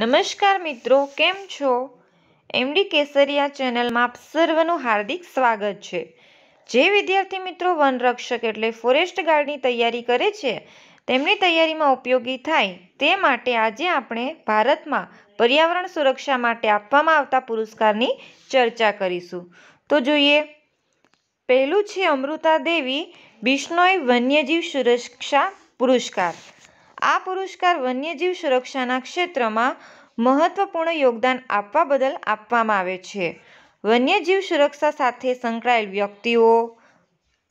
નમસ્કાર મિત્રો કેમ છો એમડી કેસરિયા ચેનલમાં આપ સર્વનું હાર્દિક સ્વાગત છે જે વિદ્યાર્થી મિત્રો વનરક્ષક એટલે ફોરેસ્ટ ગાર્ડની તૈયારી કરે છે તેમની તૈયારીમાં ઉપયોગી થાય તે માટે આજે આપણે ભારતમાં પર્યાવરણ સુરક્ષા માટે આપવામાં આવતા પુરસ્કારની ચર્ચા કરીશું તો જોઈએ પહેલું છે અમૃતા દેવી બિશ્નોય વન્યજીવ સુરક્ષા પુરસ્કાર આ પુરસ્કાર વન્યજીવ સુરક્ષાના ક્ષેત્રમાં મહત્વપૂર્ણ યોગદાન આપવા બદલ આપવામાં આવે છે વન્યજીવ સુરક્ષા સાથે સંકળાયેલ વ્યક્તિઓ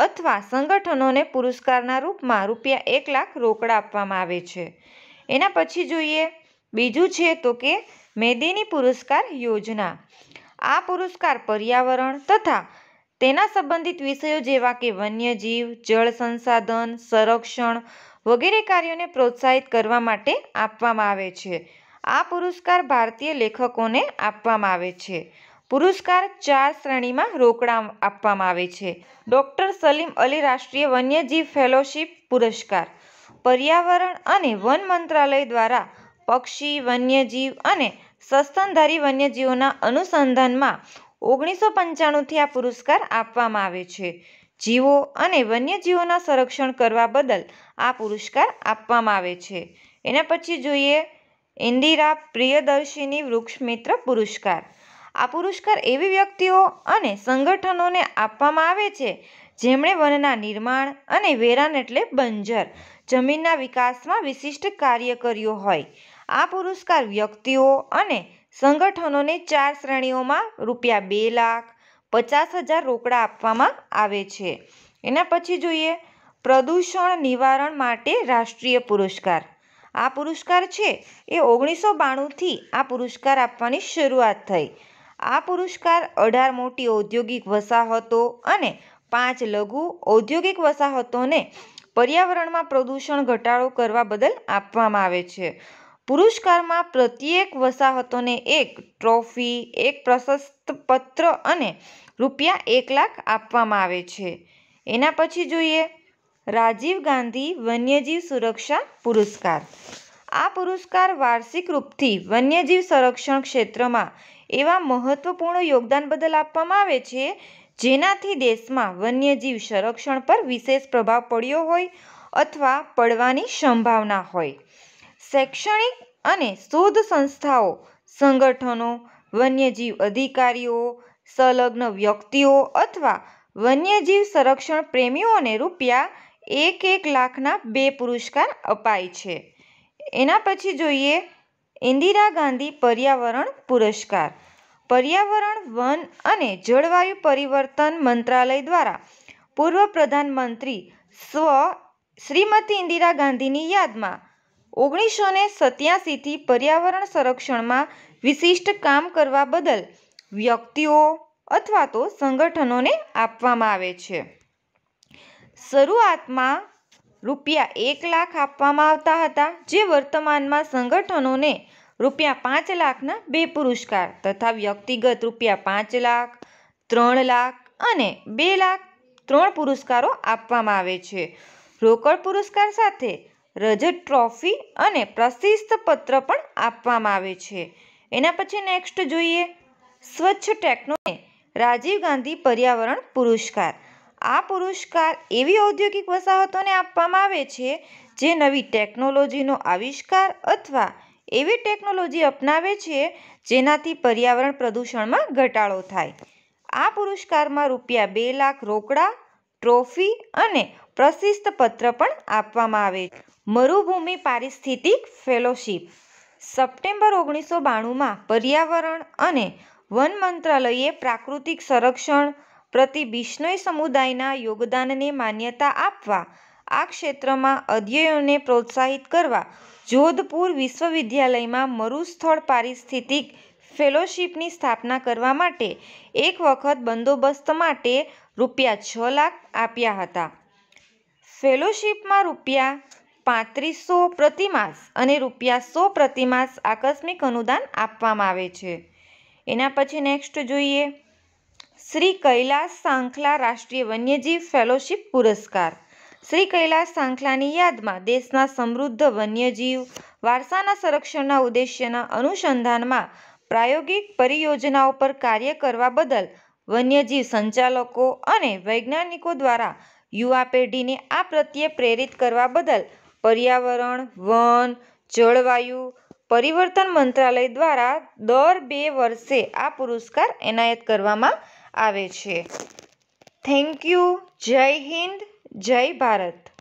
અથવા સંગઠનોને પુરસ્કારના રૂપમાં રૂપિયા એક લાખ રોકડા આપવામાં આવે છે એના પછી જોઈએ બીજું છે તો કે મેદિની પુરસ્કાર યોજના આ પુરસ્કાર પર્યાવરણ તથા તેના સંબંધિત વિષયો જેવા કે વન્યજીવ જળ સંસાધન સંરક્ષણ વગેરે કાર્યોને પ્રોત્સાહિત કરવા માટે આપવામાં આવે છે આ પુરસ્કાર ભારતીય લેખકોને આપવામાં આવે છે પુરસ્કાર ચાર શ્રેણીમાં રોકડા આપવામાં આવે છે ડૉક્ટર સલીમ અલી રાષ્ટ્રીય વન્યજીવ ફેલોશીપ પુરસ્કાર પર્યાવરણ અને વન મંત્રાલય દ્વારા પક્ષી વન્યજીવ અને સસ્તનધારી વન્યજીવોના અનુસંધાનમાં ઓગણીસો પંચાણુંથી આ પુરસ્કાર આપવામાં આવે છે જીવો અને વન્યજીવોના સંરક્ષણ કરવા બદલ આ પુરસ્કાર આપવામાં આવે છે એના પછી જોઈએ ઇન્દિરા પ્રિયદર્શીની વૃક્ષ મિત્ર પુરસ્કાર આ પુરસ્કાર એવી વ્યક્તિઓ અને સંગઠનોને આપવામાં આવે છે જેમણે વનના નિર્માણ અને વેરાન એટલે બંજર જમીનના વિકાસમાં વિશિષ્ટ કાર્ય કર્યું હોય આ પુરસ્કાર વ્યક્તિઓ અને સંગઠનોને ચાર શ્રેણીઓમાં રૂપિયા બે લાખ પચાસ હજાર રોકડા આપવામાં આવે છે એના પછી જોઈએ પ્રદૂષણ નિવારણ માટે રાષ્ટ્રીય પુરસ્કાર આ પુરસ્કાર છે એ ઓગણીસો બાણુંથી આ પુરસ્કાર આપવાની શરૂઆત થઈ આ પુરસ્કાર અઢાર મોટી ઔદ્યોગિક વસાહતો અને પાંચ લઘુ ઔદ્યોગિક વસાહતોને પર્યાવરણમાં પ્રદૂષણ ઘટાડો કરવા બદલ આપવામાં આવે છે પુરસ્કારમાં પ્રત્યેક વસાહતોને એક ટ્રોફી એક પ્રશસ્ત પત્ર અને રૂપિયા એક લાખ આપવામાં આવે છે એના પછી જોઈએ રાજીવ ગાંધી વન્યજીવ સુરક્ષા પુરસ્કાર આ પુરસ્કાર વાર્ષિક રૂપથી વન્યજીવ સંરક્ષણ ક્ષેત્રમાં એવા મહત્વપૂર્ણ યોગદાન બદલ આપવામાં આવે છે જેનાથી દેશમાં વન્યજીવ સંરક્ષણ પર વિશેષ પ્રભાવ પડ્યો હોય અથવા પડવાની સંભાવના હોય શૈક્ષણિક અને શોધ સંસ્થાઓ સંગઠનો વન્યજીવ અધિકારીઓ સંલગ્ન વ્યક્તિઓ અથવા વન્યજીવ સંરક્ષણ પ્રેમીઓને રૂપિયા એક એક લાખના બે પુરસ્કાર અપાય છે એના પછી જોઈએ ઇન્દિરા ગાંધી પર્યાવરણ પુરસ્કાર પર્યાવરણ વન અને જળવાયુ પરિવર્તન મંત્રાલય દ્વારા પૂર્વ પ્રધાનમંત્રી સ્વ શ્રીમતી ઇન્દિરા ગાંધીની યાદમાં ઓગણીસો ને સત્યાસીથી પર્યાવરણ સંરક્ષણમાં વિશિષ્ટ કામ કરવા બદલ વ્યક્તિઓ અથવા તો સંગઠનોને આપવામાં આવે છે શરૂઆતમાં રૂપિયા એક લાખ આપવામાં આવતા હતા જે વર્તમાનમાં સંગઠનોને રૂપિયા પાંચ લાખના બે પુરસ્કાર તથા વ્યક્તિગત રૂપિયા પાંચ લાખ ત્રણ લાખ અને બે લાખ ત્રણ પુરસ્કારો આપવામાં આવે છે રોકડ પુરસ્કાર સાથે રજત ટ્રોફી અને પ્રશસ્ત પત્ર પણ આપવામાં આવે છે એના પછી નેક્સ્ટ જોઈએ સ્વચ્છ ટેકનો રાજીવ ગાંધી પર્યાવરણ પુરસ્કાર આ પુરસ્કાર એવી ઔદ્યોગિક વસાહતોને આપવામાં આવે છે જે નવી ટેકનોલોજીનો આવિષ્કાર અથવા એવી ટેકનોલોજી અપનાવે છે જેનાથી પર્યાવરણ પ્રદૂષણમાં ઘટાડો થાય આ પુરસ્કારમાં રૂપિયા બે લાખ રોકડા ટ્રોફી અને પ્રશિસ્ત પત્ર પણ આપવામાં આવે છે મરુભૂમિ પારિસ્થિતિક ફેલોશીપ સપ્ટેમ્બર ઓગણીસો બાણુંમાં પર્યાવરણ અને વન મંત્રાલયે પ્રાકૃતિક સંરક્ષણ પ્રતિ બિશ્નોય સમુદાયના યોગદાનને માન્યતા આપવા આ ક્ષેત્રમાં અધ્યયનોને પ્રોત્સાહિત કરવા જોધપુર વિશ્વવિદ્યાલયમાં મરુસ્થળ પારિસ્થિતિક ફેલોશીપની સ્થાપના કરવા માટે એક વખત બંદોબસ્ત માટે રૂપિયા છ લાખ આપ્યા હતા ફેલોશીપમાં રૂપિયા પાંત્રીસો પ્રતિમાસ અને રૂપિયા સો પ્રતિમાસ આકસ્મિક અનુદાન આપવામાં આવે છે એના પછી નેક્સ્ટ જોઈએ શ્રી કૈલાસ સાંખલા રાષ્ટ્રીય વન્યજીવ ફેલોશીપ પુરસ્કાર શ્રી કૈલાસ સાંખલાની યાદમાં દેશના સમૃદ્ધ વન્યજીવ વારસાના સંરક્ષણના ઉદ્દેશ્યના અનુસંધાનમાં પ્રાયોગિક પરિયોજનાઓ પર કાર્ય કરવા બદલ વન્યજીવ સંચાલકો અને વૈજ્ઞાનિકો દ્વારા યુવા પેઢીને આ પ્રત્યે પ્રેરિત કરવા બદલ પર્યાવરણ વન જળવાયુ પરિવર્તન મંત્રાલય દ્વારા દર બે વર્ષે આ પુરસ્કાર એનાયત કરવામાં આવે છે થેન્ક યુ જય હિન્દ જય ભારત